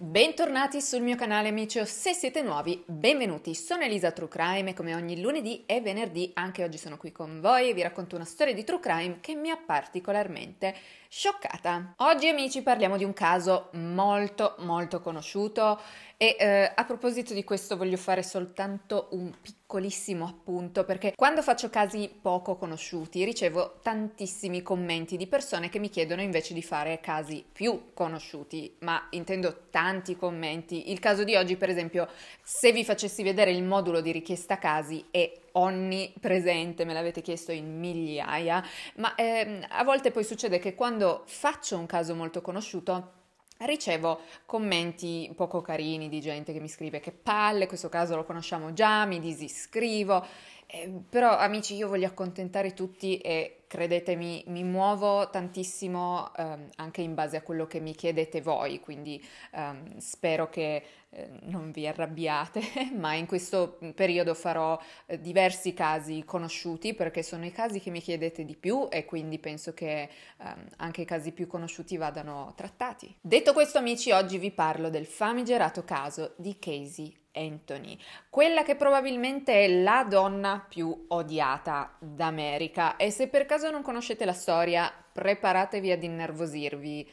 Bentornati sul mio canale amici o se siete nuovi, benvenuti. Sono Elisa True Crime e come ogni lunedì e venerdì anche oggi sono qui con voi e vi racconto una storia di True Crime che mi ha particolarmente Scioccata. Oggi amici parliamo di un caso molto molto conosciuto e eh, a proposito di questo voglio fare soltanto un piccolissimo appunto perché quando faccio casi poco conosciuti ricevo tantissimi commenti di persone che mi chiedono invece di fare casi più conosciuti, ma intendo tanti commenti. Il caso di oggi per esempio, se vi facessi vedere il modulo di richiesta casi è onnipresente, me l'avete chiesto in migliaia, ma ehm, a volte poi succede che quando faccio un caso molto conosciuto ricevo commenti poco carini di gente che mi scrive che palle, questo caso lo conosciamo già, mi disiscrivo, eh, però amici io voglio accontentare tutti e credetemi, mi muovo tantissimo ehm, anche in base a quello che mi chiedete voi, quindi ehm, spero che eh, non vi arrabbiate, ma in questo periodo farò eh, diversi casi conosciuti perché sono i casi che mi chiedete di più e quindi penso che ehm, anche i casi più conosciuti vadano trattati. Detto questo, amici, oggi vi parlo del famigerato caso di Casey Anthony, quella che probabilmente è la donna più odiata d'America e se per caso non conoscete la storia, preparatevi ad innervosirvi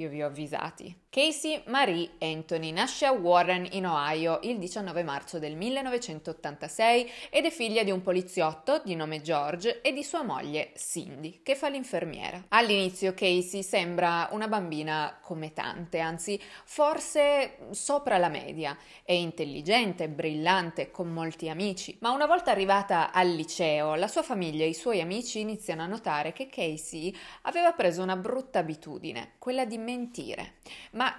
io vi ho avvisati. Casey Marie Anthony nasce a Warren, in Ohio, il 19 marzo del 1986 ed è figlia di un poliziotto di nome George e di sua moglie Cindy, che fa l'infermiera. All'inizio Casey sembra una bambina come tante, anzi forse sopra la media. È intelligente, brillante, con molti amici, ma una volta arrivata al liceo, la sua famiglia e i suoi amici iniziano a notare che Casey aveva preso una brutta abitudine, quella di mentire, ma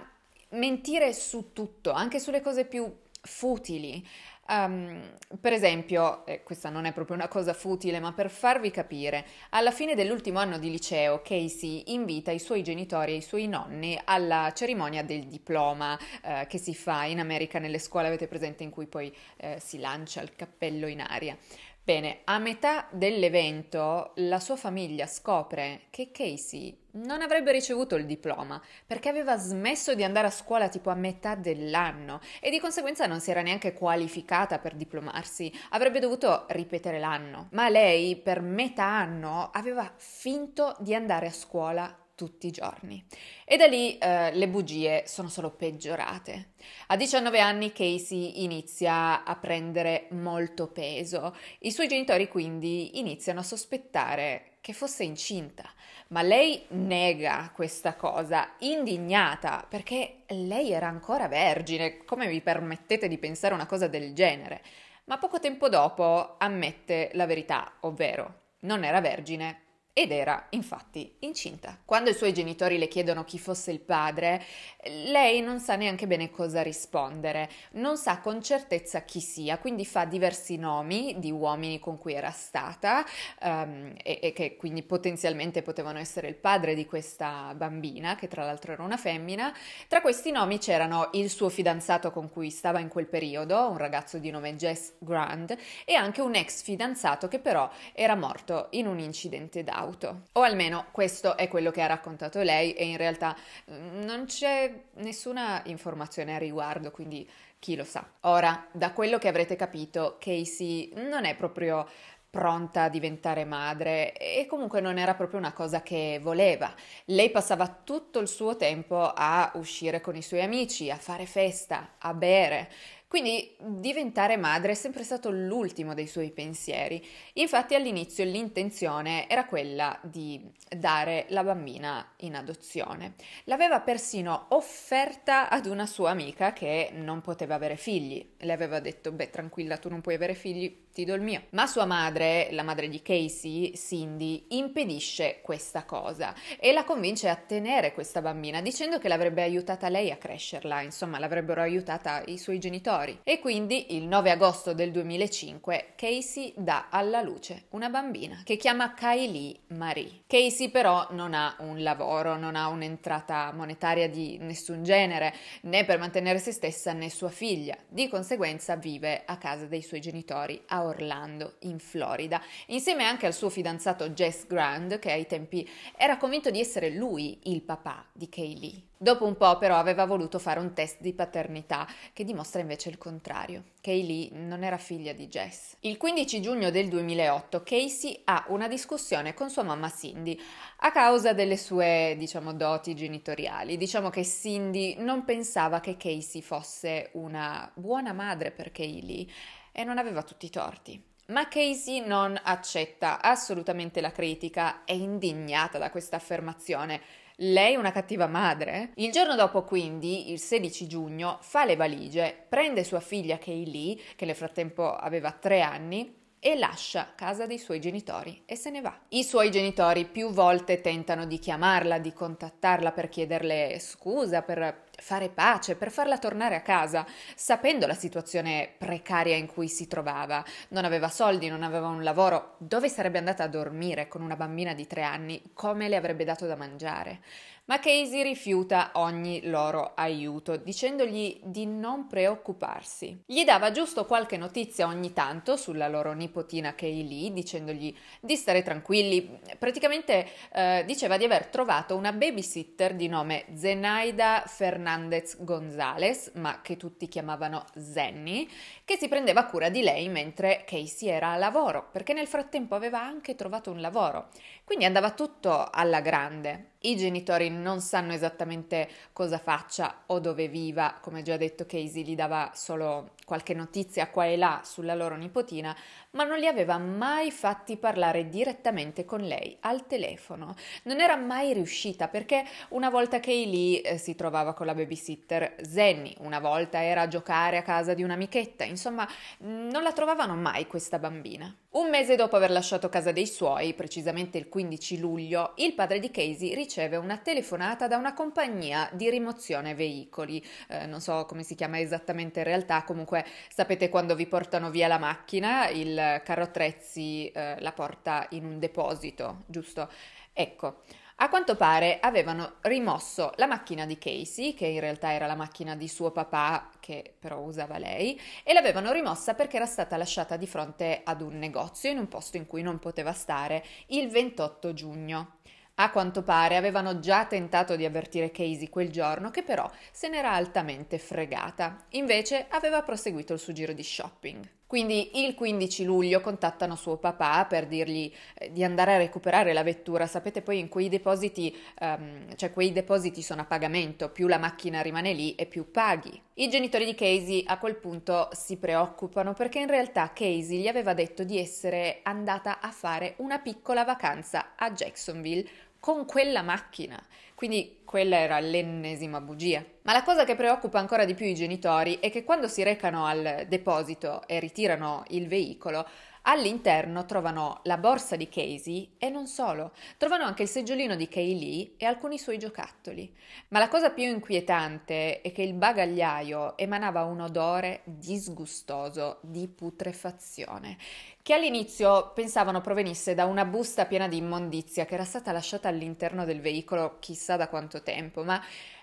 mentire su tutto, anche sulle cose più futili. Um, per esempio, eh, questa non è proprio una cosa futile, ma per farvi capire, alla fine dell'ultimo anno di liceo Casey invita i suoi genitori e i suoi nonni alla cerimonia del diploma eh, che si fa in America nelle scuole, avete presente, in cui poi eh, si lancia il cappello in aria. Bene, a metà dell'evento la sua famiglia scopre che Casey non avrebbe ricevuto il diploma perché aveva smesso di andare a scuola tipo a metà dell'anno e di conseguenza non si era neanche qualificata per diplomarsi, avrebbe dovuto ripetere l'anno. Ma lei per metà anno aveva finto di andare a scuola tutti i giorni. E da lì eh, le bugie sono solo peggiorate. A 19 anni Casey inizia a prendere molto peso. I suoi genitori quindi iniziano a sospettare che fosse incinta, ma lei nega questa cosa, indignata, perché lei era ancora vergine, come vi permettete di pensare una cosa del genere? Ma poco tempo dopo ammette la verità, ovvero non era vergine ed era infatti incinta. Quando i suoi genitori le chiedono chi fosse il padre, lei non sa neanche bene cosa rispondere, non sa con certezza chi sia, quindi fa diversi nomi di uomini con cui era stata um, e, e che quindi potenzialmente potevano essere il padre di questa bambina, che tra l'altro era una femmina. Tra questi nomi c'erano il suo fidanzato con cui stava in quel periodo, un ragazzo di nome Jess Grand, e anche un ex fidanzato che però era morto in un incidente d'acqua auto. O almeno questo è quello che ha raccontato lei e in realtà mm, non c'è nessuna informazione a riguardo, quindi chi lo sa. Ora, da quello che avrete capito, Casey non è proprio pronta a diventare madre e comunque non era proprio una cosa che voleva. Lei passava tutto il suo tempo a uscire con i suoi amici, a fare festa, a bere quindi diventare madre è sempre stato l'ultimo dei suoi pensieri. Infatti all'inizio l'intenzione era quella di dare la bambina in adozione. L'aveva persino offerta ad una sua amica che non poteva avere figli. Le aveva detto, beh tranquilla, tu non puoi avere figli, ti do il mio. Ma sua madre, la madre di Casey, Cindy, impedisce questa cosa e la convince a tenere questa bambina dicendo che l'avrebbe aiutata lei a crescerla, insomma l'avrebbero aiutata i suoi genitori Story e quindi il 9 agosto del 2005 Casey dà alla luce una bambina che chiama Kylie Marie. Casey però non ha un lavoro, non ha un'entrata monetaria di nessun genere, né per mantenere se stessa né sua figlia. Di conseguenza vive a casa dei suoi genitori a Orlando, in Florida, insieme anche al suo fidanzato Jess Grand, che ai tempi era convinto di essere lui il papà di Kylie. Dopo un po' però aveva voluto fare un test di paternità che dimostra invece il contrario. Kaylee non era figlia di Jess. Il 15 giugno del 2008 Casey ha una discussione con sua mamma Cindy a causa delle sue, diciamo, doti genitoriali. Diciamo che Cindy non pensava che Casey fosse una buona madre per Kaylee e non aveva tutti i torti. Ma Casey non accetta assolutamente la critica, è indignata da questa affermazione. Lei è una cattiva madre? Il giorno dopo, quindi, il 16 giugno, fa le valigie, prende sua figlia Kaylee, che nel frattempo aveva tre anni, e lascia casa dei suoi genitori e se ne va. I suoi genitori più volte tentano di chiamarla, di contattarla per chiederle scusa, per fare pace, per farla tornare a casa, sapendo la situazione precaria in cui si trovava. Non aveva soldi, non aveva un lavoro, dove sarebbe andata a dormire con una bambina di tre anni, come le avrebbe dato da mangiare. Ma Casey rifiuta ogni loro aiuto, dicendogli di non preoccuparsi. Gli dava giusto qualche notizia ogni tanto sulla loro nipotina Kaylee, dicendogli di stare tranquilli. Praticamente eh, diceva di aver trovato una babysitter di nome Zenaida Fernandez Gonzalez, ma che tutti chiamavano Zenny, che si prendeva cura di lei mentre Casey era a lavoro, perché nel frattempo aveva anche trovato un lavoro quindi andava tutto alla grande. I genitori non sanno esattamente cosa faccia o dove viva, come già detto Casey gli dava solo qualche notizia qua e là sulla loro nipotina, ma non li aveva mai fatti parlare direttamente con lei al telefono. Non era mai riuscita perché una volta che Eli eh, si trovava con la babysitter Zenny, una volta era a giocare a casa di un'amichetta, insomma non la trovavano mai questa bambina. Un mese dopo aver lasciato casa dei suoi, precisamente il 15 luglio, il padre di Casey riceve una telefonata da una compagnia di rimozione veicoli. Eh, non so come si chiama esattamente in realtà, comunque sapete quando vi portano via la macchina, il il carro attrezzi eh, la porta in un deposito, giusto? Ecco, a quanto pare avevano rimosso la macchina di Casey, che in realtà era la macchina di suo papà, che però usava lei, e l'avevano rimossa perché era stata lasciata di fronte ad un negozio in un posto in cui non poteva stare il 28 giugno. A quanto pare avevano già tentato di avvertire Casey quel giorno, che però se n'era altamente fregata. Invece aveva proseguito il suo giro di shopping. Quindi il 15 luglio contattano suo papà per dirgli eh, di andare a recuperare la vettura. Sapete poi in quei depositi, um, cioè quei depositi sono a pagamento, più la macchina rimane lì e più paghi. I genitori di Casey a quel punto si preoccupano perché in realtà Casey gli aveva detto di essere andata a fare una piccola vacanza a Jacksonville con quella macchina. Quindi quella era l'ennesima bugia. Ma la cosa che preoccupa ancora di più i genitori è che quando si recano al deposito e ritirano il veicolo, All'interno trovano la borsa di Casey e non solo, trovano anche il seggiolino di Kaylee e alcuni suoi giocattoli. Ma la cosa più inquietante è che il bagagliaio emanava un odore disgustoso di putrefazione, che all'inizio pensavano provenisse da una busta piena di immondizia che era stata lasciata all'interno del veicolo chissà da quanto tempo, ma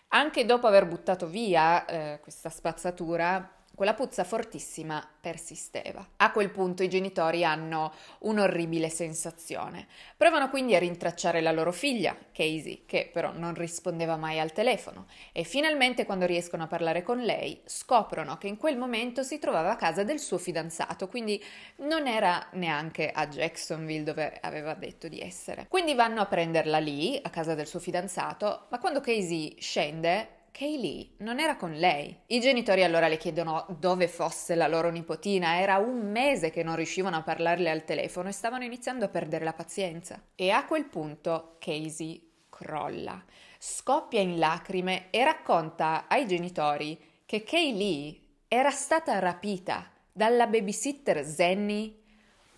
anche dopo aver buttato via eh, questa spazzatura quella puzza fortissima persisteva. A quel punto i genitori hanno un'orribile sensazione. Provano quindi a rintracciare la loro figlia, Casey, che però non rispondeva mai al telefono, e finalmente quando riescono a parlare con lei scoprono che in quel momento si trovava a casa del suo fidanzato, quindi non era neanche a Jacksonville dove aveva detto di essere. Quindi vanno a prenderla lì, a casa del suo fidanzato, ma quando Casey scende Kaylee non era con lei. I genitori allora le chiedono dove fosse la loro nipotina, era un mese che non riuscivano a parlarle al telefono e stavano iniziando a perdere la pazienza. E a quel punto Casey crolla, scoppia in lacrime e racconta ai genitori che Kaylee era stata rapita dalla babysitter Zenny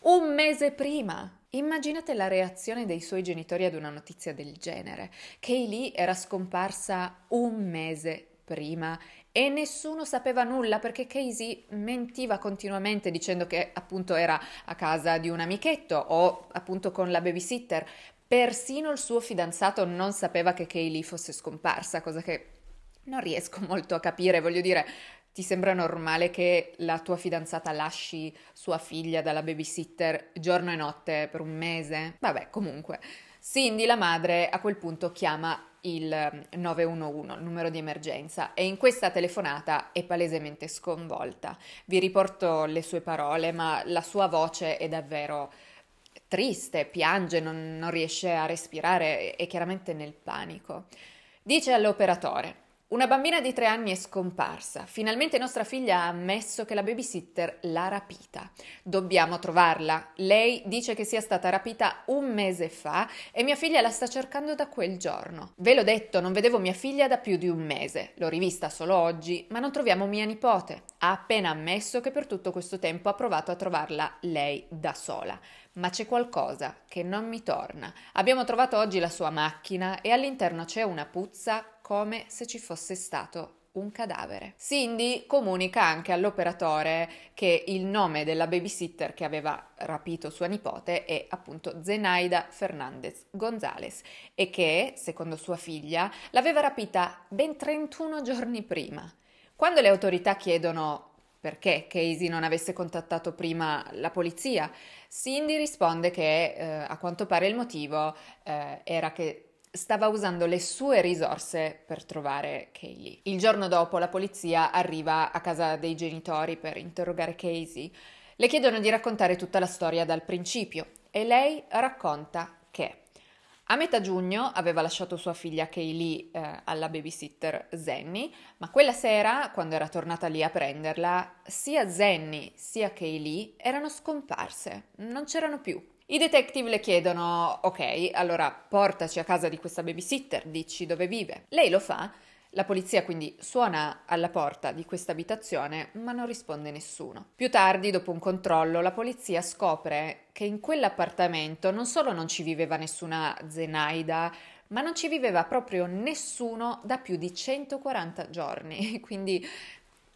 un mese prima. Immaginate la reazione dei suoi genitori ad una notizia del genere. Kaylee era scomparsa un mese prima e nessuno sapeva nulla perché Casey mentiva continuamente dicendo che appunto era a casa di un amichetto o appunto con la babysitter. Persino il suo fidanzato non sapeva che Kaylee fosse scomparsa, cosa che non riesco molto a capire, voglio dire, ti sembra normale che la tua fidanzata lasci sua figlia dalla babysitter giorno e notte per un mese? Vabbè, comunque. Cindy, la madre, a quel punto chiama il 911, ehm, il numero di emergenza, e in questa telefonata è palesemente sconvolta. Vi riporto le sue parole, ma la sua voce è davvero triste, piange, non, non riesce a respirare, è chiaramente nel panico. Dice all'operatore: una bambina di tre anni è scomparsa. Finalmente nostra figlia ha ammesso che la babysitter l'ha rapita. Dobbiamo trovarla. Lei dice che sia stata rapita un mese fa e mia figlia la sta cercando da quel giorno. Ve l'ho detto, non vedevo mia figlia da più di un mese. L'ho rivista solo oggi, ma non troviamo mia nipote. Ha appena ammesso che per tutto questo tempo ha provato a trovarla lei da sola ma c'è qualcosa che non mi torna. Abbiamo trovato oggi la sua macchina e all'interno c'è una puzza come se ci fosse stato un cadavere. Cindy comunica anche all'operatore che il nome della babysitter che aveva rapito sua nipote è appunto Zenaida Fernandez Gonzalez e che, secondo sua figlia, l'aveva rapita ben 31 giorni prima. Quando le autorità chiedono perché Casey non avesse contattato prima la polizia. Cindy risponde che eh, a quanto pare il motivo eh, era che stava usando le sue risorse per trovare Kaylee. Il giorno dopo la polizia arriva a casa dei genitori per interrogare Casey. Le chiedono di raccontare tutta la storia dal principio e lei racconta che a metà giugno aveva lasciato sua figlia Kaylee eh, alla babysitter Zenny, ma quella sera, quando era tornata lì a prenderla, sia Zenny sia Kaylee erano scomparse, non c'erano più. I detective le chiedono: Ok, allora portaci a casa di questa babysitter, dici dove vive. Lei lo fa la polizia quindi suona alla porta di questa abitazione, ma non risponde nessuno. Più tardi, dopo un controllo, la polizia scopre che in quell'appartamento non solo non ci viveva nessuna Zenaida, ma non ci viveva proprio nessuno da più di 140 giorni, quindi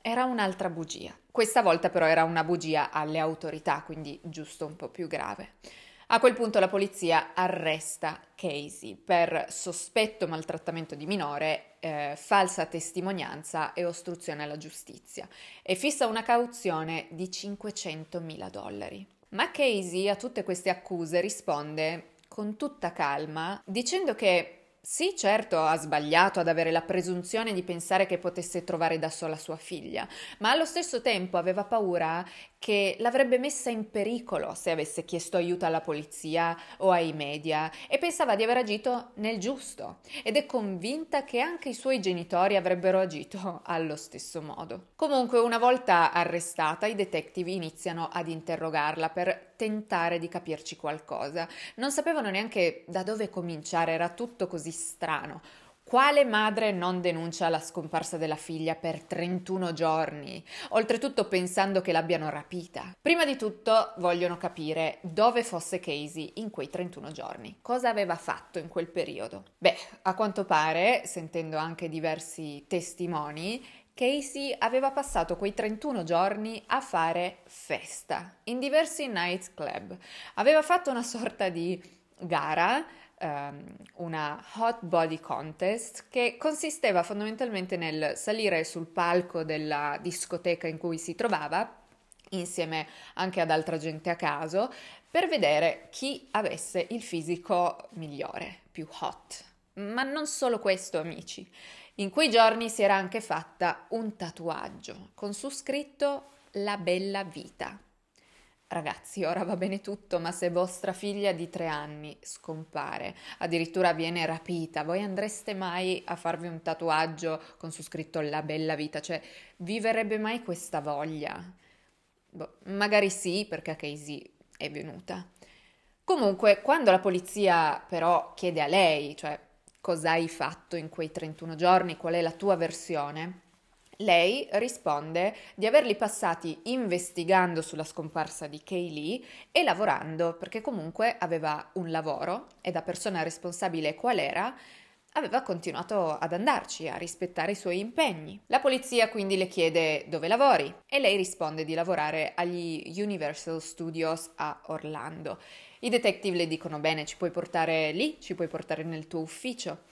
era un'altra bugia. Questa volta però era una bugia alle autorità, quindi giusto un po' più grave. A quel punto la polizia arresta Casey per sospetto maltrattamento di minore, eh, falsa testimonianza e ostruzione alla giustizia e fissa una cauzione di 500.000 dollari. Ma Casey a tutte queste accuse risponde con tutta calma dicendo che sì, certo, ha sbagliato ad avere la presunzione di pensare che potesse trovare da sola sua figlia, ma allo stesso tempo aveva paura che l'avrebbe messa in pericolo se avesse chiesto aiuto alla polizia o ai media e pensava di aver agito nel giusto ed è convinta che anche i suoi genitori avrebbero agito allo stesso modo. Comunque, una volta arrestata, i detective iniziano ad interrogarla per tentare di capirci qualcosa. Non sapevano neanche da dove cominciare, era tutto così strano. Quale madre non denuncia la scomparsa della figlia per 31 giorni, oltretutto pensando che l'abbiano rapita? Prima di tutto vogliono capire dove fosse Casey in quei 31 giorni, cosa aveva fatto in quel periodo. Beh, a quanto pare, sentendo anche diversi testimoni, Casey aveva passato quei 31 giorni a fare festa in diversi nightclub. Aveva fatto una sorta di gara um, una hot body contest che consisteva fondamentalmente nel salire sul palco della discoteca in cui si trovava insieme anche ad altra gente a caso per vedere chi avesse il fisico migliore, più hot. Ma non solo questo, amici. In quei giorni si era anche fatta un tatuaggio con su scritto La bella vita. Ragazzi, ora va bene tutto, ma se vostra figlia di tre anni scompare, addirittura viene rapita, voi andreste mai a farvi un tatuaggio con su scritto la bella vita? Cioè, vi verrebbe mai questa voglia? Boh, magari sì, perché a Casey è venuta. Comunque, quando la polizia però chiede a lei, cioè, cosa hai fatto in quei 31 giorni, qual è la tua versione, lei risponde di averli passati investigando sulla scomparsa di Kaylee e lavorando, perché comunque aveva un lavoro e da persona responsabile qual era, aveva continuato ad andarci, a rispettare i suoi impegni. La polizia quindi le chiede dove lavori e lei risponde di lavorare agli Universal Studios a Orlando. I detective le dicono bene, ci puoi portare lì, ci puoi portare nel tuo ufficio.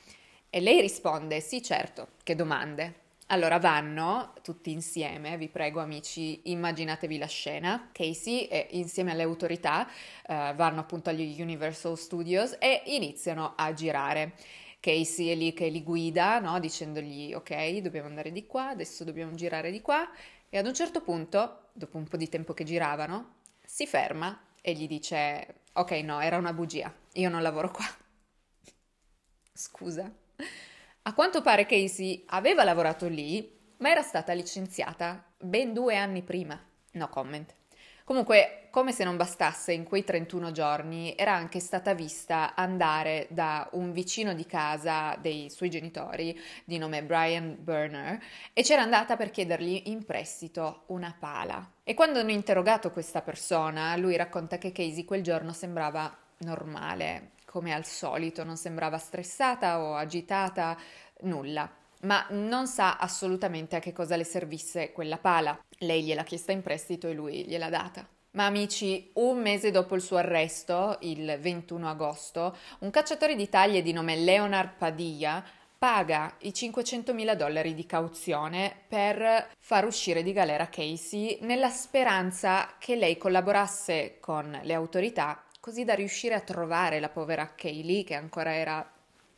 E lei risponde sì certo, che domande. Allora vanno tutti insieme, vi prego amici, immaginatevi la scena. Casey e insieme alle autorità eh, vanno appunto agli Universal Studios e iniziano a girare. Casey è lì che li guida, no? dicendogli ok, dobbiamo andare di qua, adesso dobbiamo girare di qua. E ad un certo punto, dopo un po' di tempo che giravano, si ferma e gli dice ok, no, era una bugia, io non lavoro qua. Scusa. A quanto pare Casey aveva lavorato lì, ma era stata licenziata ben due anni prima. No comment. Comunque, come se non bastasse, in quei 31 giorni era anche stata vista andare da un vicino di casa dei suoi genitori, di nome Brian Burner, e c'era andata per chiedergli in prestito una pala. E quando hanno interrogato questa persona, lui racconta che Casey quel giorno sembrava normale, come al solito, non sembrava stressata o agitata, nulla. Ma non sa assolutamente a che cosa le servisse quella pala. Lei gliel'ha chiesta in prestito e lui gliel'ha data. Ma amici, un mese dopo il suo arresto, il 21 agosto, un cacciatore di taglie di nome Leonard Padilla paga i 500.000 dollari di cauzione per far uscire di galera Casey nella speranza che lei collaborasse con le autorità così da riuscire a trovare la povera Kaylee che ancora era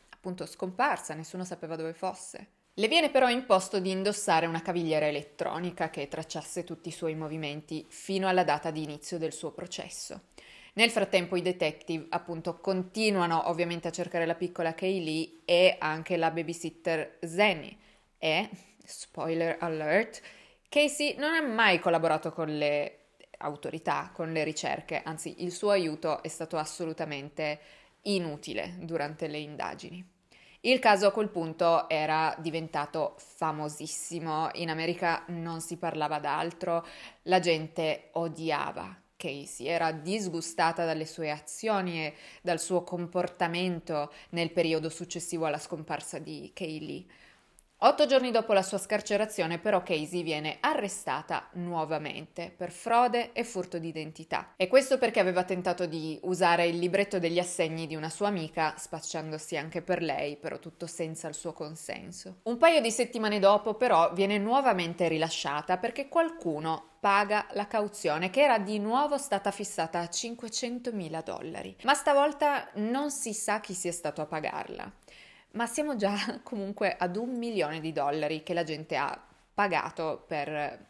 appunto scomparsa, nessuno sapeva dove fosse. Le viene però imposto di indossare una cavigliera elettronica che tracciasse tutti i suoi movimenti fino alla data di inizio del suo processo. Nel frattempo i detective appunto continuano ovviamente a cercare la piccola Kaylee e anche la babysitter Zenny e, spoiler alert, Casey non ha mai collaborato con le autorità con le ricerche, anzi il suo aiuto è stato assolutamente inutile durante le indagini. Il caso a quel punto era diventato famosissimo, in America non si parlava d'altro, la gente odiava Casey, era disgustata dalle sue azioni e dal suo comportamento nel periodo successivo alla scomparsa di Kaylee. Otto giorni dopo la sua scarcerazione però Casey viene arrestata nuovamente per frode e furto d'identità. E questo perché aveva tentato di usare il libretto degli assegni di una sua amica, spacciandosi anche per lei, però tutto senza il suo consenso. Un paio di settimane dopo però viene nuovamente rilasciata perché qualcuno paga la cauzione che era di nuovo stata fissata a 500.000 dollari, ma stavolta non si sa chi sia stato a pagarla ma siamo già comunque ad un milione di dollari che la gente ha pagato per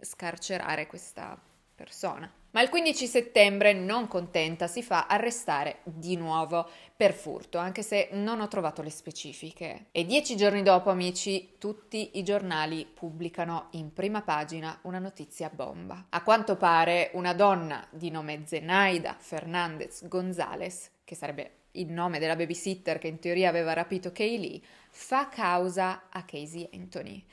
scarcerare questa persona. Ma il 15 settembre, non contenta, si fa arrestare di nuovo per furto, anche se non ho trovato le specifiche. E dieci giorni dopo, amici, tutti i giornali pubblicano in prima pagina una notizia bomba. A quanto pare, una donna di nome Zenaida Fernandez Gonzalez, che sarebbe in nome della babysitter che in teoria aveva rapito Kaylee, fa causa a Casey Anthony.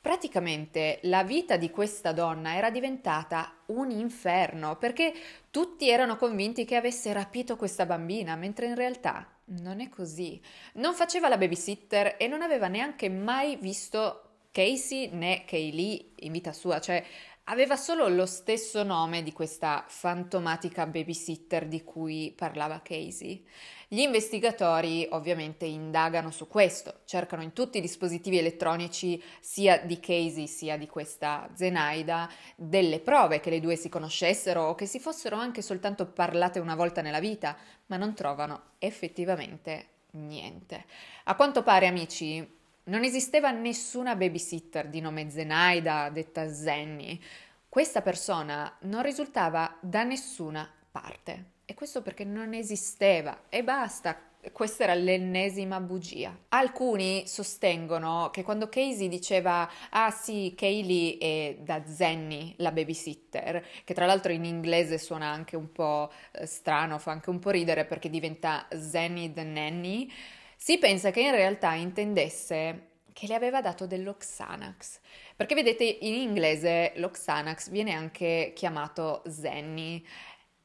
Praticamente la vita di questa donna era diventata un inferno perché tutti erano convinti che avesse rapito questa bambina, mentre in realtà non è così. Non faceva la babysitter e non aveva neanche mai visto Casey né Kaylee in vita sua, cioè aveva solo lo stesso nome di questa fantomatica babysitter di cui parlava Casey. Gli investigatori ovviamente indagano su questo, cercano in tutti i dispositivi elettronici sia di Casey sia di questa Zenaida delle prove che le due si conoscessero o che si fossero anche soltanto parlate una volta nella vita, ma non trovano effettivamente niente. A quanto pare, amici, non esisteva nessuna babysitter di nome Zenaida, detta Zenny. Questa persona non risultava da nessuna parte. E questo perché non esisteva e basta. Questa era l'ennesima bugia. Alcuni sostengono che quando Casey diceva Ah sì, Kaylee è da Zenny, la babysitter, che tra l'altro in inglese suona anche un po' eh, strano, fa anche un po' ridere perché diventa Zenny the nanny, si pensa che in realtà intendesse che le aveva dato dello Xanax. Perché vedete, in inglese lo Xanax viene anche chiamato Zenny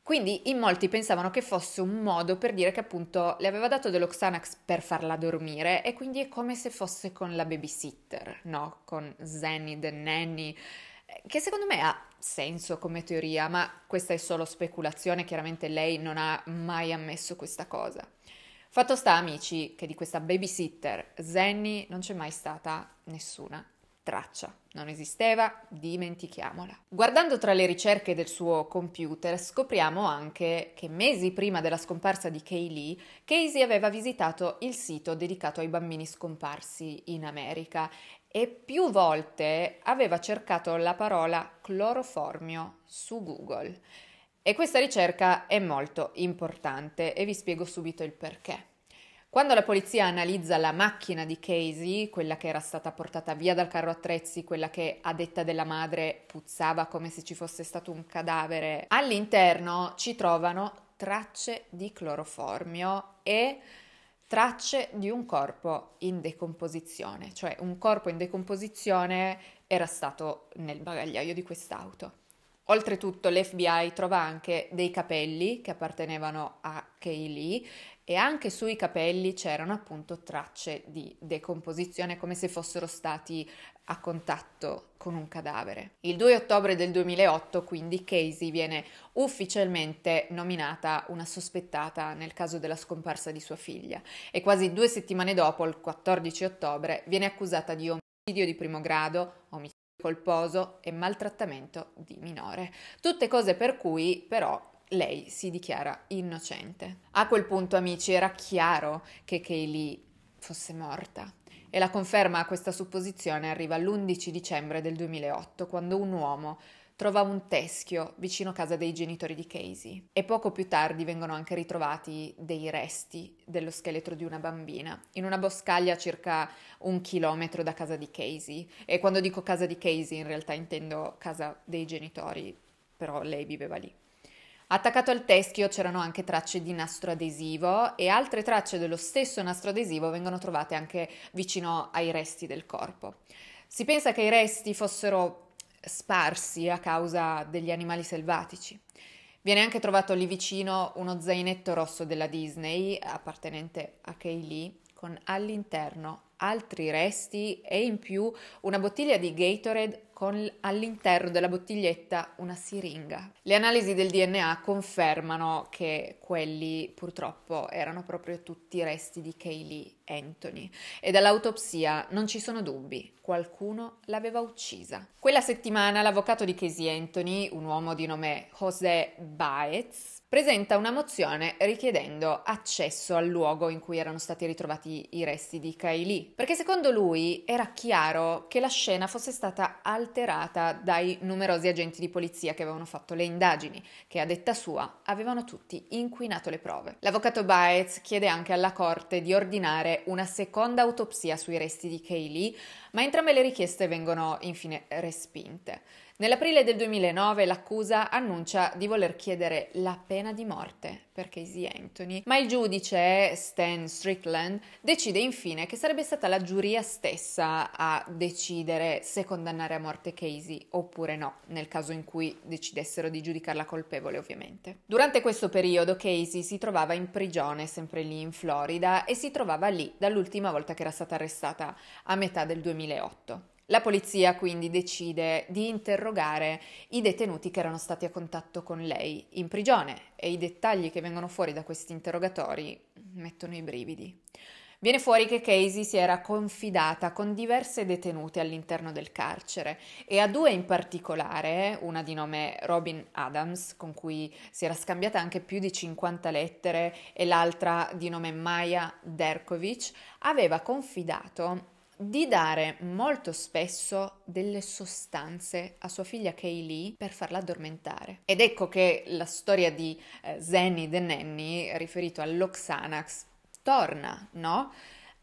quindi in molti pensavano che fosse un modo per dire che appunto le aveva dato dello Xanax per farla dormire e quindi è come se fosse con la babysitter, no? Con Zenny the Nanny, eh, che secondo me ha senso come teoria, ma questa è solo speculazione, chiaramente lei non ha mai ammesso questa cosa. Fatto sta, amici, che di questa babysitter Zenny non c'è mai stata nessuna Traccia. Non esisteva, dimentichiamola. Guardando tra le ricerche del suo computer, scopriamo anche che mesi prima della scomparsa di Kaylee, Casey aveva visitato il sito dedicato ai bambini scomparsi in America e più volte aveva cercato la parola cloroformio su Google. E questa ricerca è molto importante e vi spiego subito il perché. Quando la polizia analizza la macchina di Casey, quella che era stata portata via dal carro attrezzi, quella che a detta della madre puzzava come se ci fosse stato un cadavere, all'interno ci trovano tracce di cloroformio e tracce di un corpo in decomposizione, cioè un corpo in decomposizione era stato nel bagagliaio di quest'auto. Oltretutto l'FBI trova anche dei capelli che appartenevano a Kaylee e anche sui capelli c'erano appunto tracce di decomposizione come se fossero stati a contatto con un cadavere. Il 2 ottobre del 2008 quindi Casey viene ufficialmente nominata una sospettata nel caso della scomparsa di sua figlia e quasi due settimane dopo, il 14 ottobre, viene accusata di omicidio di primo grado, omicidio colposo e maltrattamento di minore. Tutte cose per cui però lei si dichiara innocente. A quel punto, amici, era chiaro che Kaylee fosse morta. E la conferma a questa supposizione arriva l'11 dicembre del 2008, quando un uomo trova un teschio vicino a casa dei genitori di Casey e poco più tardi vengono anche ritrovati dei resti dello scheletro di una bambina in una boscaglia a circa un chilometro da casa di Casey e quando dico casa di Casey in realtà intendo casa dei genitori, però lei viveva lì. Attaccato al teschio c'erano anche tracce di nastro adesivo e altre tracce dello stesso nastro adesivo vengono trovate anche vicino ai resti del corpo. Si pensa che i resti fossero sparsi a causa degli animali selvatici. Viene anche trovato lì vicino uno zainetto rosso della Disney appartenente a Kaylee con all'interno altri resti e in più una bottiglia di Gatorade con all'interno della bottiglietta una siringa. Le analisi del DNA confermano che quelli purtroppo erano proprio tutti i resti di Kaylee Anthony e dall'autopsia non ci sono dubbi, qualcuno l'aveva uccisa. Quella settimana l'avvocato di Casey Anthony, un uomo di nome José Baez, presenta una mozione richiedendo accesso al luogo in cui erano stati ritrovati i resti di Kylie, perché secondo lui era chiaro che la scena fosse stata alterata dai numerosi agenti di polizia che avevano fatto le indagini, che a detta sua avevano tutti inquinato le prove. L'avvocato Baez chiede anche alla corte di ordinare una seconda autopsia sui resti di Kylie, ma entrambe le richieste vengono infine respinte. Nell'aprile del 2009 l'accusa annuncia di voler chiedere la pena di morte per Casey Anthony, ma il giudice Stan Strickland decide infine che sarebbe stata la giuria stessa a decidere se condannare a morte Casey oppure no, nel caso in cui decidessero di giudicarla colpevole ovviamente. Durante questo periodo Casey si trovava in prigione sempre lì in Florida e si trovava lì dall'ultima volta che era stata arrestata a metà del 2008. La polizia quindi decide di interrogare i detenuti che erano stati a contatto con lei in prigione e i dettagli che vengono fuori da questi interrogatori mettono i brividi. Viene fuori che Casey si era confidata con diverse detenute all'interno del carcere e a due in particolare, una di nome Robin Adams, con cui si era scambiata anche più di 50 lettere, e l'altra di nome Maya Derkovic, aveva confidato di dare molto spesso delle sostanze a sua figlia Kaylee per farla addormentare. Ed ecco che la storia di eh, Zenny the Nanny, riferito all'Oxanax, torna, no?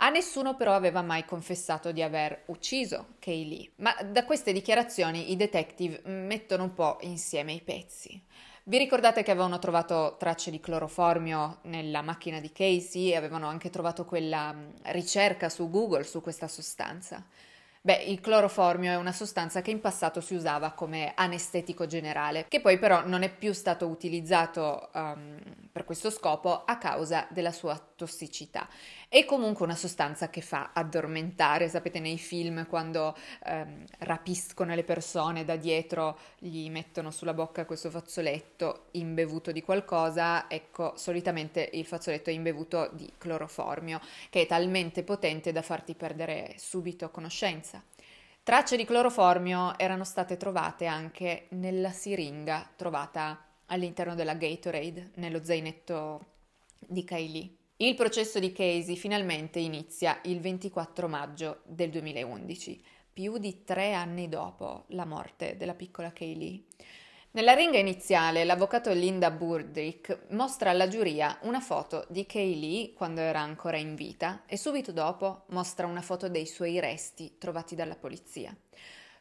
A nessuno però aveva mai confessato di aver ucciso Kaylee, ma da queste dichiarazioni i detective mettono un po' insieme i pezzi. Vi ricordate che avevano trovato tracce di cloroformio nella macchina di Casey e avevano anche trovato quella mm, ricerca su Google su questa sostanza? Beh, il cloroformio è una sostanza che in passato si usava come anestetico generale, che poi però non è più stato utilizzato um, per questo scopo a causa della sua tossicità. È comunque una sostanza che fa addormentare, sapete nei film quando ehm, rapiscono le persone da dietro, gli mettono sulla bocca questo fazzoletto imbevuto di qualcosa, ecco, solitamente il fazzoletto è imbevuto di cloroformio, che è talmente potente da farti perdere subito conoscenza. Tracce di cloroformio erano state trovate anche nella siringa trovata all'interno della Gatorade, nello zainetto di Kylie. Il processo di Casey finalmente inizia il 24 maggio del 2011, più di tre anni dopo la morte della piccola Kaylee. Nella ringa iniziale, l'avvocato Linda Burdrick mostra alla giuria una foto di Kaylee quando era ancora in vita e subito dopo mostra una foto dei suoi resti trovati dalla polizia.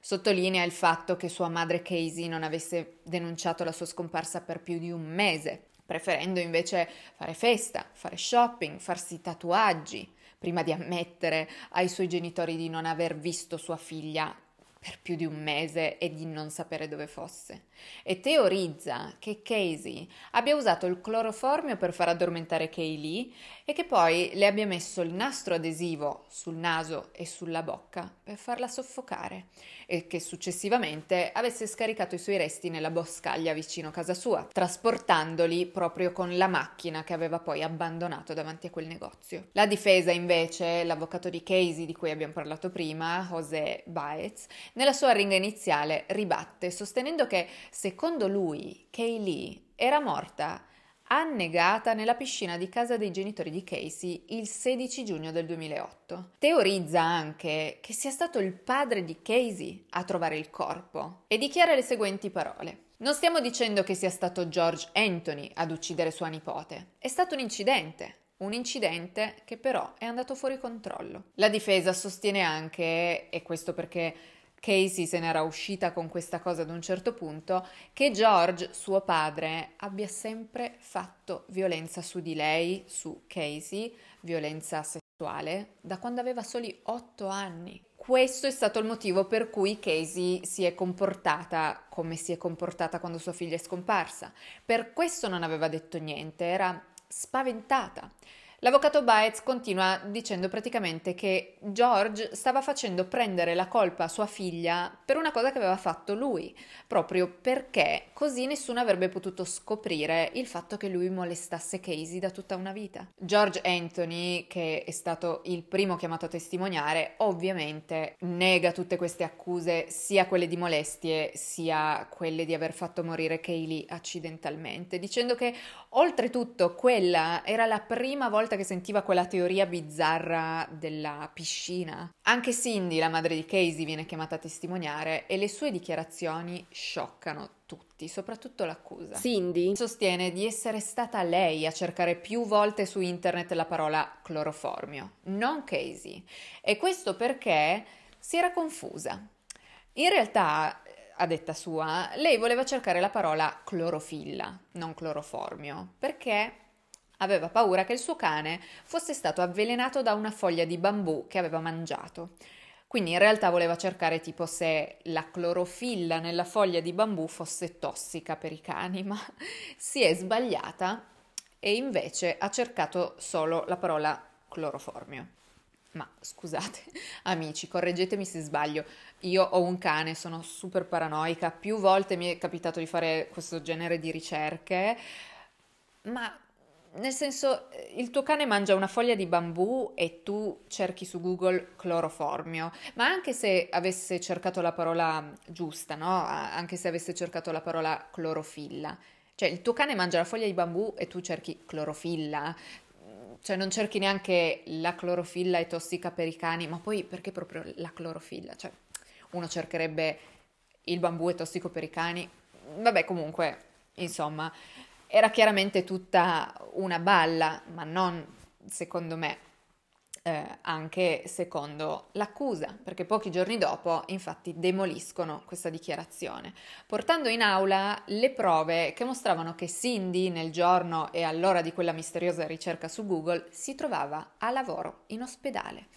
Sottolinea il fatto che sua madre Casey non avesse denunciato la sua scomparsa per più di un mese, preferendo invece fare festa, fare shopping, farsi tatuaggi, prima di ammettere ai suoi genitori di non aver visto sua figlia per più di un mese e di non sapere dove fosse. E teorizza che Casey abbia usato il cloroformio per far addormentare Kaylee e che poi le abbia messo il nastro adesivo sul naso e sulla bocca per farla soffocare e che successivamente avesse scaricato i suoi resti nella boscaglia vicino casa sua, trasportandoli proprio con la macchina che aveva poi abbandonato davanti a quel negozio. La difesa invece, l'avvocato di Casey di cui abbiamo parlato prima, José Baez, nella sua ringa iniziale ribatte sostenendo che, secondo lui, Kay Lee era morta annegata nella piscina di casa dei genitori di Casey il 16 giugno del 2008. Teorizza anche che sia stato il padre di Casey a trovare il corpo e dichiara le seguenti parole. Non stiamo dicendo che sia stato George Anthony ad uccidere sua nipote. È stato un incidente. Un incidente che però è andato fuori controllo. La difesa sostiene anche, e questo perché Casey se n'era uscita con questa cosa ad un certo punto, che George, suo padre, abbia sempre fatto violenza su di lei, su Casey, violenza sessuale, da quando aveva soli otto anni. Questo è stato il motivo per cui Casey si è comportata come si è comportata quando sua figlia è scomparsa. Per questo non aveva detto niente, era spaventata. L'avvocato Baez continua dicendo praticamente che George stava facendo prendere la colpa a sua figlia per una cosa che aveva fatto lui, proprio perché così nessuno avrebbe potuto scoprire il fatto che lui molestasse Casey da tutta una vita. George Anthony, che è stato il primo chiamato a testimoniare, ovviamente nega tutte queste accuse, sia quelle di molestie, sia quelle di aver fatto morire Kaylee accidentalmente, dicendo che oltretutto quella era la prima volta volta che sentiva quella teoria bizzarra della piscina. Anche Cindy, la madre di Casey, viene chiamata a testimoniare e le sue dichiarazioni scioccano tutti, soprattutto l'accusa. Cindy sostiene di essere stata lei a cercare più volte su internet la parola cloroformio, non Casey. E questo perché si era confusa. In realtà a detta sua, lei voleva cercare la parola clorofilla, non cloroformio, perché Aveva paura che il suo cane fosse stato avvelenato da una foglia di bambù che aveva mangiato. Quindi in realtà voleva cercare tipo se la clorofilla nella foglia di bambù fosse tossica per i cani, ma si è sbagliata e invece ha cercato solo la parola cloroformio. Ma scusate, amici, correggetemi se sbaglio. Io ho un cane, sono super paranoica, più volte mi è capitato di fare questo genere di ricerche, ma nel senso, eh, il tuo cane mangia una foglia di bambù e tu cerchi su Google cloroformio, ma anche se avesse cercato la parola giusta, no? Anche se avesse cercato la parola clorofilla. Cioè, il tuo cane mangia la foglia di bambù e tu cerchi clorofilla. Cioè, non cerchi neanche la clorofilla è tossica per i cani, ma poi perché proprio la clorofilla? Cioè, uno cercherebbe il bambù è tossico per i cani. Vabbè, comunque, insomma... Era chiaramente tutta una balla, ma non secondo me, eh, anche secondo l'accusa, perché pochi giorni dopo infatti demoliscono questa dichiarazione, portando in aula le prove che mostravano che Cindy nel giorno e all'ora di quella misteriosa ricerca su Google si trovava a lavoro in ospedale.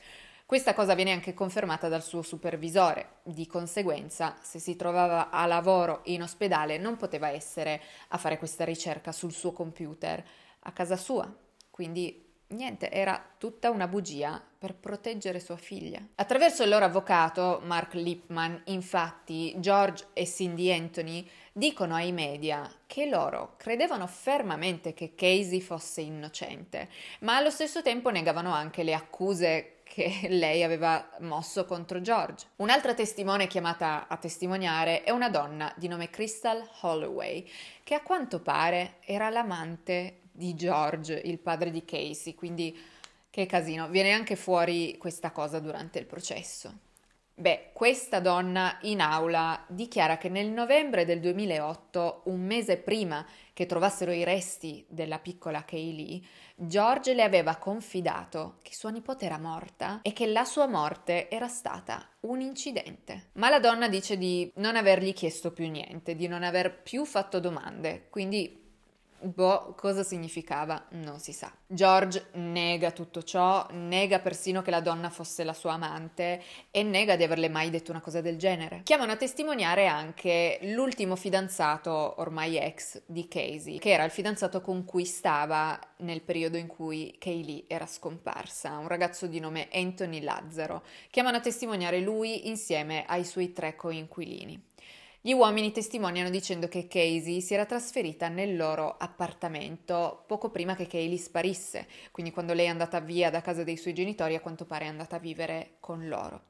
Questa cosa viene anche confermata dal suo supervisore, di conseguenza se si trovava a lavoro in ospedale non poteva essere a fare questa ricerca sul suo computer a casa sua, quindi niente, era tutta una bugia per proteggere sua figlia. Attraverso il loro avvocato, Mark Lipman, infatti, George e Cindy Anthony dicono ai media che loro credevano fermamente che Casey fosse innocente, ma allo stesso tempo negavano anche le accuse che lei aveva mosso contro George. Un'altra testimone chiamata a testimoniare è una donna di nome Crystal Holloway, che a quanto pare era l'amante di George, il padre di Casey, quindi che casino. Viene anche fuori questa cosa durante il processo. Beh, questa donna in aula dichiara che nel novembre del 2008, un mese prima che trovassero i resti della piccola Kaylee, George le aveva confidato che sua nipote era morta e che la sua morte era stata un incidente. Ma la donna dice di non avergli chiesto più niente, di non aver più fatto domande, quindi Boh, cosa significava? Non si sa. George nega tutto ciò, nega persino che la donna fosse la sua amante e nega di averle mai detto una cosa del genere. Chiamano a testimoniare anche l'ultimo fidanzato, ormai ex, di Casey, che era il fidanzato con cui stava nel periodo in cui Kaylee era scomparsa, un ragazzo di nome Anthony Lazzaro. Chiamano a testimoniare lui insieme ai suoi tre coinquilini. Gli uomini testimoniano dicendo che Casey si era trasferita nel loro appartamento poco prima che Kaylee sparisse, quindi quando lei è andata via da casa dei suoi genitori a quanto pare è andata a vivere con loro.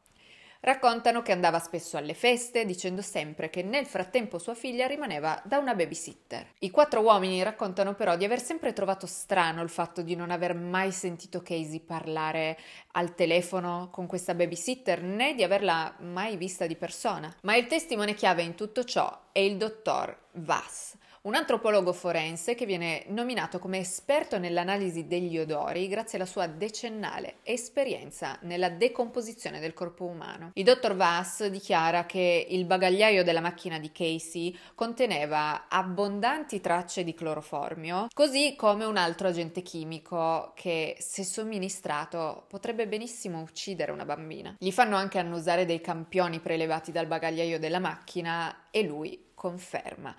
Raccontano che andava spesso alle feste, dicendo sempre che nel frattempo sua figlia rimaneva da una babysitter. I quattro uomini raccontano però di aver sempre trovato strano il fatto di non aver mai sentito Casey parlare al telefono con questa babysitter né di averla mai vista di persona. Ma il testimone chiave in tutto ciò è il dottor Vass un antropologo forense che viene nominato come esperto nell'analisi degli odori grazie alla sua decennale esperienza nella decomposizione del corpo umano. Il dottor Vass dichiara che il bagagliaio della macchina di Casey conteneva abbondanti tracce di cloroformio, così come un altro agente chimico che, se somministrato, potrebbe benissimo uccidere una bambina. Gli fanno anche annusare dei campioni prelevati dal bagagliaio della macchina e lui conferma.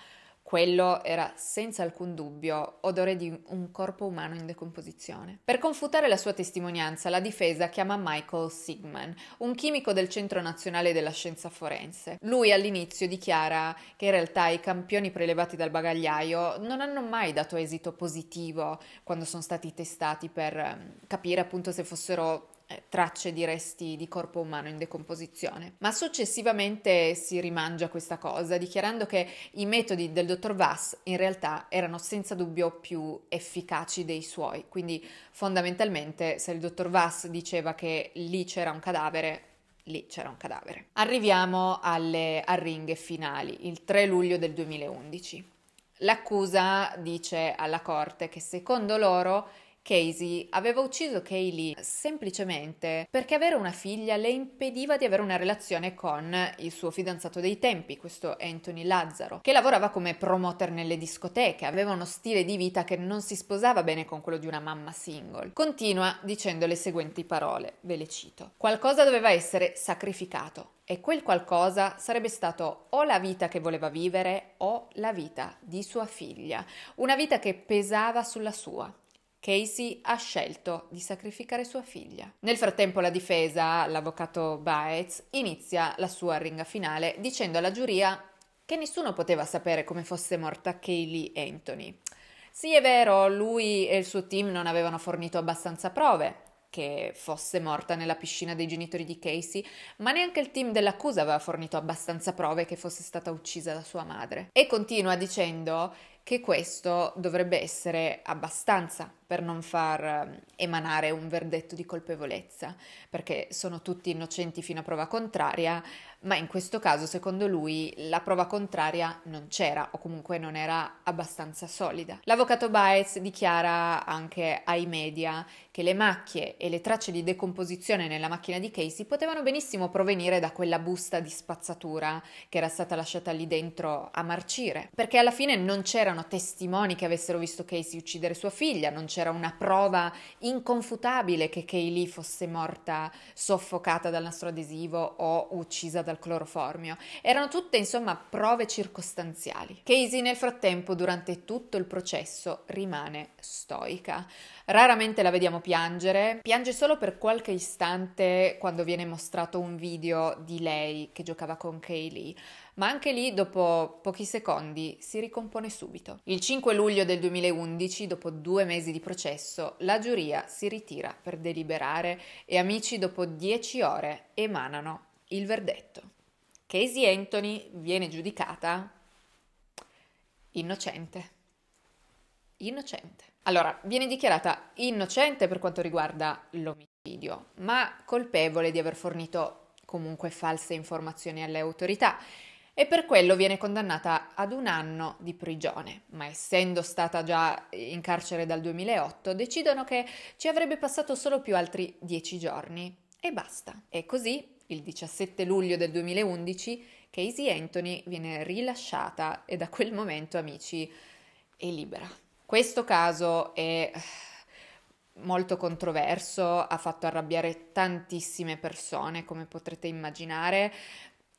Quello era senza alcun dubbio odore di un corpo umano in decomposizione. Per confutare la sua testimonianza, la difesa chiama Michael Sigman, un chimico del Centro Nazionale della Scienza Forense. Lui all'inizio dichiara che in realtà i campioni prelevati dal bagagliaio non hanno mai dato esito positivo quando sono stati testati per ehm, capire appunto se fossero eh, tracce di resti di corpo umano in decomposizione. Ma successivamente si rimangia questa cosa, dichiarando che i metodi del dottor Vass in realtà erano senza dubbio più efficaci dei suoi. Quindi fondamentalmente se il dottor Vass diceva che lì c'era un cadavere, lì c'era un cadavere. Arriviamo alle arringhe finali, il 3 luglio del 2011. L'accusa dice alla corte che secondo loro Casey aveva ucciso Kaylee semplicemente perché avere una figlia le impediva di avere una relazione con il suo fidanzato dei tempi, questo Anthony Lazzaro, che lavorava come promoter nelle discoteche, aveva uno stile di vita che non si sposava bene con quello di una mamma single. Continua dicendo le seguenti parole, ve le cito. Qualcosa doveva essere sacrificato e quel qualcosa sarebbe stato o la vita che voleva vivere o la vita di sua figlia, una vita che pesava sulla sua. Casey ha scelto di sacrificare sua figlia. Nel frattempo la difesa, l'avvocato Baez, inizia la sua ringa finale dicendo alla giuria che nessuno poteva sapere come fosse morta Kaylee Anthony. Sì, è vero, lui e il suo team non avevano fornito abbastanza prove che fosse morta nella piscina dei genitori di Casey, ma neanche il team dell'accusa aveva fornito abbastanza prove che fosse stata uccisa da sua madre. E continua dicendo che questo dovrebbe essere abbastanza per non far ehm, emanare un verdetto di colpevolezza, perché sono tutti innocenti fino a prova contraria, ma in questo caso secondo lui la prova contraria non c'era o comunque non era abbastanza solida. L'avvocato Baez dichiara anche ai media che le macchie e le tracce di decomposizione nella macchina di Casey potevano benissimo provenire da quella busta di spazzatura che era stata lasciata lì dentro a marcire, perché alla fine non c'erano testimoni che avessero visto Casey uccidere sua figlia, non c'era una prova inconfutabile che Kaylee fosse morta soffocata dal nastro adesivo o uccisa dal cloroformio. Erano tutte, insomma, prove circostanziali. Casey nel frattempo, durante tutto il processo, rimane stoica. Raramente la vediamo piangere, piange solo per qualche istante quando viene mostrato un video di lei che giocava con Kaylee, ma anche lì dopo pochi secondi si ricompone subito. Il 5 luglio del 2011, dopo due mesi di processo, la giuria si ritira per deliberare e amici dopo 10 ore emanano il verdetto. Casey Anthony viene giudicata innocente. Innocente. Allora, viene dichiarata innocente per quanto riguarda l'omicidio, ma colpevole di aver fornito comunque false informazioni alle autorità e per quello viene condannata ad un anno di prigione, ma essendo stata già in carcere dal 2008 decidono che ci avrebbe passato solo più altri dieci giorni e basta. E così, il 17 luglio del 2011, Casey Anthony viene rilasciata e da quel momento, amici, è libera. Questo caso è eh, molto controverso, ha fatto arrabbiare tantissime persone, come potrete immaginare.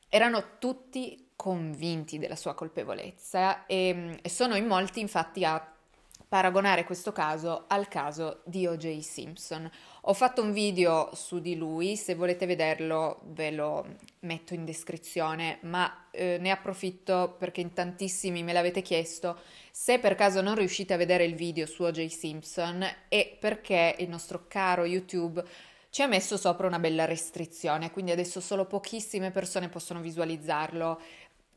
Erano tutti convinti della sua colpevolezza e, mm, e sono in molti infatti a paragonare questo caso al caso di O.J. Simpson. Ho fatto un video su di lui, se volete vederlo ve lo metto in descrizione, ma eh, ne approfitto perché in tantissimi me l'avete chiesto se per caso non riuscite a vedere il video su O.J. Simpson è perché il nostro caro YouTube ci ha messo sopra una bella restrizione, quindi adesso solo pochissime persone possono visualizzarlo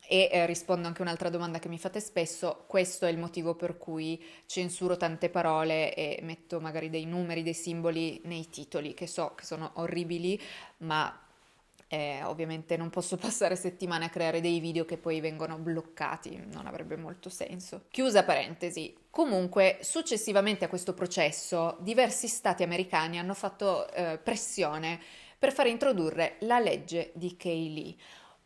e eh, rispondo anche a un'altra domanda che mi fate spesso, questo è il motivo per cui censuro tante parole e metto magari dei numeri, dei simboli nei titoli, che so che sono orribili, ma eh, ovviamente non posso passare settimane a creare dei video che poi vengono bloccati, non avrebbe molto senso. Chiusa parentesi, Comunque, successivamente a questo processo, diversi stati americani hanno fatto eh, pressione per far introdurre la legge di Kaylee,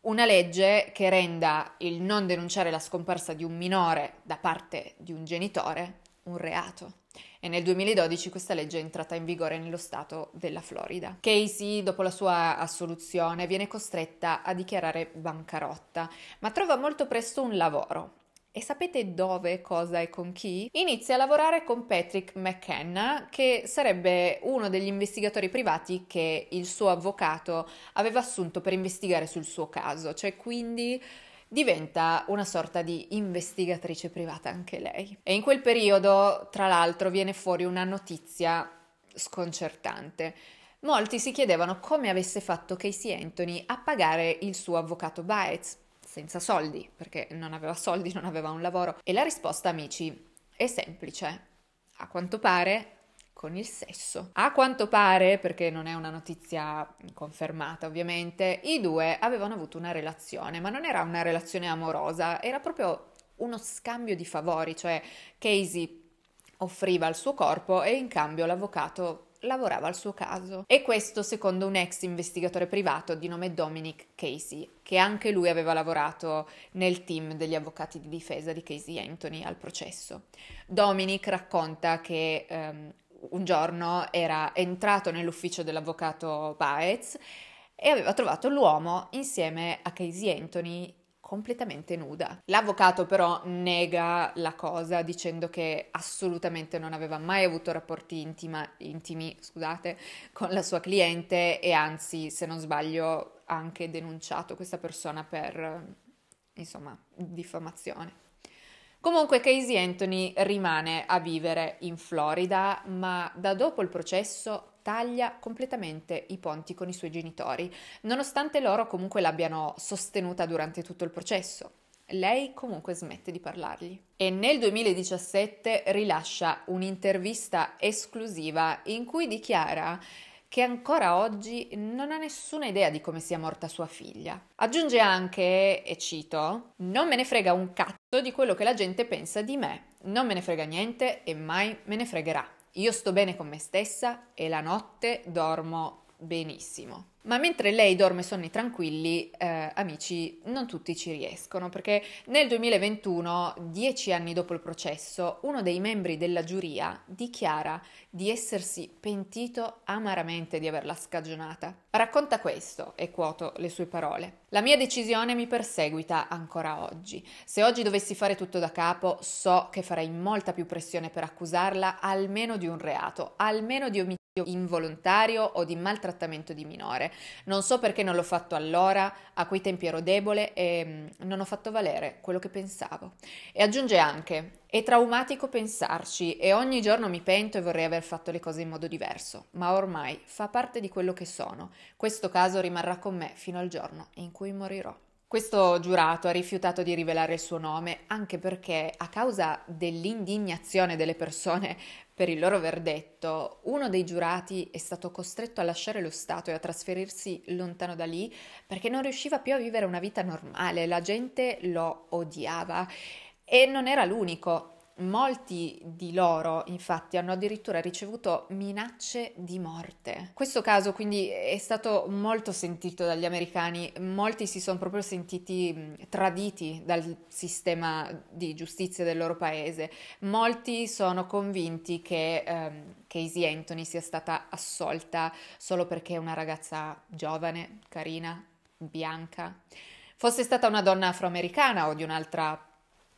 una legge che renda il non denunciare la scomparsa di un minore da parte di un genitore un reato. E nel 2012 questa legge è entrata in vigore nello stato della Florida. Casey, dopo la sua assoluzione, viene costretta a dichiarare bancarotta, ma trova molto presto un lavoro e sapete dove, cosa e con chi? Inizia a lavorare con Patrick McKenna, che sarebbe uno degli investigatori privati che il suo avvocato aveva assunto per investigare sul suo caso, cioè quindi diventa una sorta di investigatrice privata anche lei. E in quel periodo, tra l'altro, viene fuori una notizia sconcertante. Molti si chiedevano come avesse fatto Casey Anthony a pagare il suo avvocato Baez, senza soldi, perché non aveva soldi, non aveva un lavoro. E la risposta, amici, è semplice. A quanto pare con il sesso. A quanto pare, perché non è una notizia confermata ovviamente, i due avevano avuto una relazione, ma non era una relazione amorosa, era proprio uno scambio di favori, cioè Casey offriva il suo corpo e in cambio l'avvocato lavorava al suo caso. E questo secondo un ex investigatore privato di nome Dominic Casey, che anche lui aveva lavorato nel team degli avvocati di difesa di Casey Anthony al processo. Dominic racconta che um, un giorno era entrato nell'ufficio dell'avvocato Baez e aveva trovato l'uomo insieme a Casey Anthony completamente nuda. L'avvocato però nega la cosa dicendo che assolutamente non aveva mai avuto rapporti intima, intimi scusate, con la sua cliente e anzi, se non sbaglio, ha anche denunciato questa persona per, insomma, diffamazione. Comunque Casey Anthony rimane a vivere in Florida, ma da dopo il processo taglia completamente i ponti con i suoi genitori, nonostante loro comunque l'abbiano sostenuta durante tutto il processo. Lei comunque smette di parlargli. E nel 2017 rilascia un'intervista esclusiva in cui dichiara che ancora oggi non ha nessuna idea di come sia morta sua figlia. Aggiunge anche, e cito, non me ne frega un cazzo di quello che la gente pensa di me, non me ne frega niente e mai me ne fregherà io sto bene con me stessa e la notte dormo benissimo. Ma mentre lei dorme sonni tranquilli, eh, amici, non tutti ci riescono, perché nel 2021, dieci anni dopo il processo, uno dei membri della giuria dichiara di essersi pentito amaramente di averla scagionata. Racconta questo, e quoto le sue parole. La mia decisione mi perseguita ancora oggi. Se oggi dovessi fare tutto da capo, so che farei molta più pressione per accusarla almeno di un reato, almeno di omicidio involontario o di maltrattamento di minore. Non so perché non l'ho fatto allora, a quei tempi ero debole e mm, non ho fatto valere quello che pensavo. E aggiunge anche, è traumatico pensarci e ogni giorno mi pento e vorrei aver fatto le cose in modo diverso, ma ormai fa parte di quello che sono. Questo caso rimarrà con me fino al giorno in cui morirò. Questo giurato ha rifiutato di rivelare il suo nome anche perché a causa dell'indignazione delle persone per il loro verdetto, uno dei giurati è stato costretto a lasciare lo Stato e a trasferirsi lontano da lì perché non riusciva più a vivere una vita normale, la gente lo odiava. E non era l'unico, Molti di loro infatti hanno addirittura ricevuto minacce di morte. Questo caso quindi è stato molto sentito dagli americani, molti si sono proprio sentiti traditi dal sistema di giustizia del loro paese, molti sono convinti che ehm, Casey Anthony sia stata assolta solo perché è una ragazza giovane, carina, bianca, fosse stata una donna afroamericana o di un'altra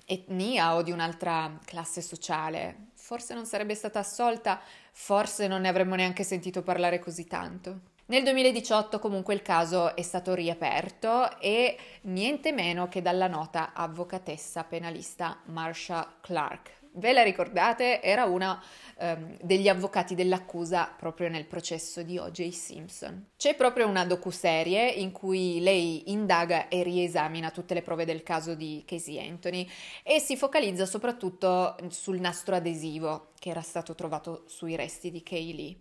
etnia o di un'altra classe sociale. Forse non sarebbe stata assolta, forse non ne avremmo neanche sentito parlare così tanto. Nel 2018 comunque il caso è stato riaperto e niente meno che dalla nota avvocatessa penalista Marsha Clark ve la ricordate, era una ehm, degli avvocati dell'accusa proprio nel processo di O.J. Simpson. C'è proprio una docuserie in cui lei indaga e riesamina tutte le prove del caso di Casey Anthony e si focalizza soprattutto sul nastro adesivo che era stato trovato sui resti di Kaylee.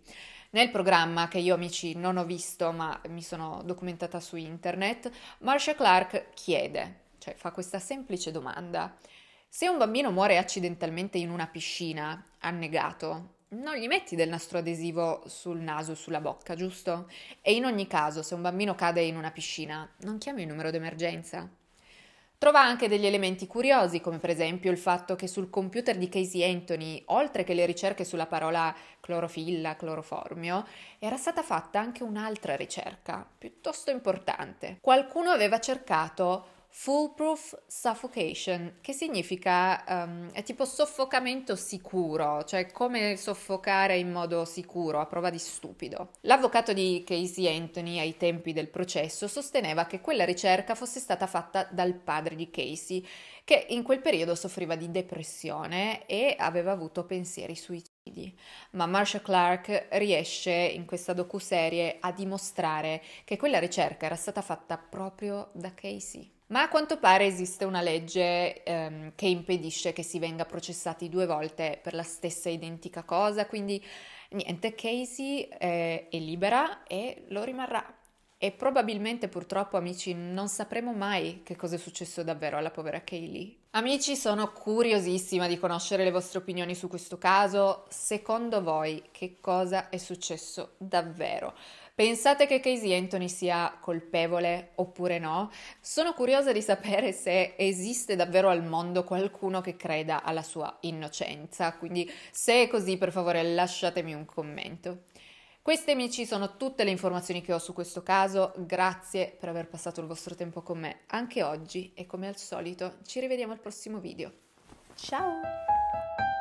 Nel programma, che io amici non ho visto ma mi sono documentata su internet, Marcia Clark chiede, cioè fa questa semplice domanda. Se un bambino muore accidentalmente in una piscina, annegato, non gli metti del nastro adesivo sul naso o sulla bocca, giusto? E in ogni caso, se un bambino cade in una piscina, non chiami il numero d'emergenza. Trova anche degli elementi curiosi, come per esempio il fatto che sul computer di Casey Anthony, oltre che le ricerche sulla parola clorofilla, cloroformio, era stata fatta anche un'altra ricerca, piuttosto importante. Qualcuno aveva cercato Foolproof Suffocation, che significa um, è tipo soffocamento sicuro, cioè come soffocare in modo sicuro, a prova di stupido. L'avvocato di Casey Anthony ai tempi del processo sosteneva che quella ricerca fosse stata fatta dal padre di Casey, che in quel periodo soffriva di depressione e aveva avuto pensieri suicidi. Ma Marsha Clark riesce in questa docuserie a dimostrare che quella ricerca era stata fatta proprio da Casey. Ma a quanto pare esiste una legge ehm, che impedisce che si venga processati due volte per la stessa identica cosa, quindi niente, Casey eh, è libera e lo rimarrà. E probabilmente purtroppo, amici, non sapremo mai che cosa è successo davvero alla povera Kaylee. Amici, sono curiosissima di conoscere le vostre opinioni su questo caso. Secondo voi che cosa è successo davvero? Pensate che Casey Anthony sia colpevole oppure no? Sono curiosa di sapere se esiste davvero al mondo qualcuno che creda alla sua innocenza, quindi se è così per favore lasciatemi un commento. Queste amici sono tutte le informazioni che ho su questo caso, grazie per aver passato il vostro tempo con me anche oggi e come al solito ci rivediamo al prossimo video. Ciao!